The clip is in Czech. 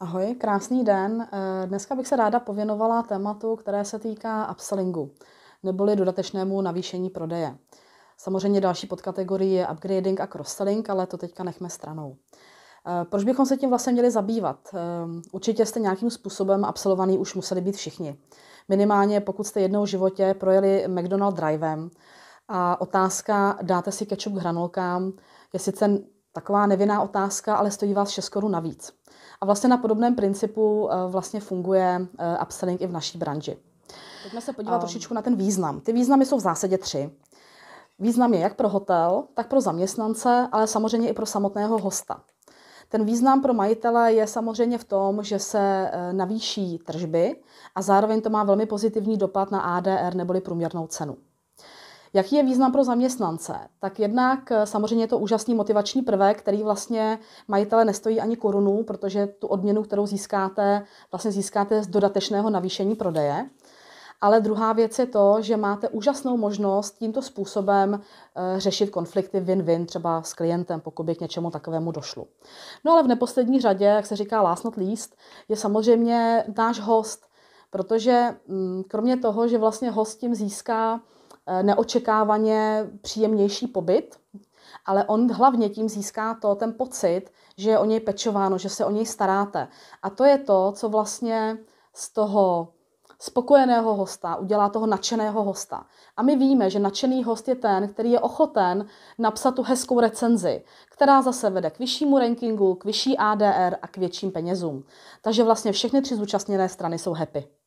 Ahoj, krásný den. Eh, dneska bych se ráda pověnovala tématu, které se týká upsellingu, neboli dodatečnému navýšení prodeje. Samozřejmě další podkategorie je upgrading a crossselling, ale to teďka nechme stranou. Eh, proč bychom se tím vlastně měli zabývat? Eh, určitě jste nějakým způsobem absolvovaný už museli být všichni. Minimálně pokud jste jednou v životě projeli McDonald drivem a otázka dáte si ketchup k hranolkám je sice taková nevinná otázka, ale stojí vás 6 korun navíc. A vlastně na podobném principu eh, vlastně funguje eh, upselling i v naší branži. Pojďme se podívat um. trošičku na ten význam. Ty významy jsou v zásadě tři. Význam je jak pro hotel, tak pro zaměstnance, ale samozřejmě i pro samotného hosta. Ten význam pro majitele je samozřejmě v tom, že se eh, navýší tržby a zároveň to má velmi pozitivní dopad na ADR neboli průměrnou cenu. Jaký je význam pro zaměstnance? Tak jednak eh, samozřejmě je to úžasný motivační prvek, který vlastně majitele nestojí ani korunu, protože tu odměnu, kterou získáte, vlastně získáte z dodatečného navýšení prodeje. Ale druhá věc je to, že máte úžasnou možnost tímto způsobem eh, řešit konflikty win-win třeba s klientem, pokud by k něčemu takovému došlo. No ale v neposlední řadě, jak se říká not least, je samozřejmě náš host, protože mm, kromě toho, že vlastně host tím získá Eh, neočekávaně příjemnější pobyt, ale on hlavně tím získá to, ten pocit, že je o něj pečováno, že se o něj staráte. A to je to, co vlastně z toho spokojeného hosta udělá toho nadšeného hosta. A my víme, že nadšený host je ten, který je ochoten napsat tu hezkou recenzi, která zase vede k vyššímu rankingu, k vyšší ADR a k větším penězům. Takže vlastně všechny tři zúčastněné strany jsou happy.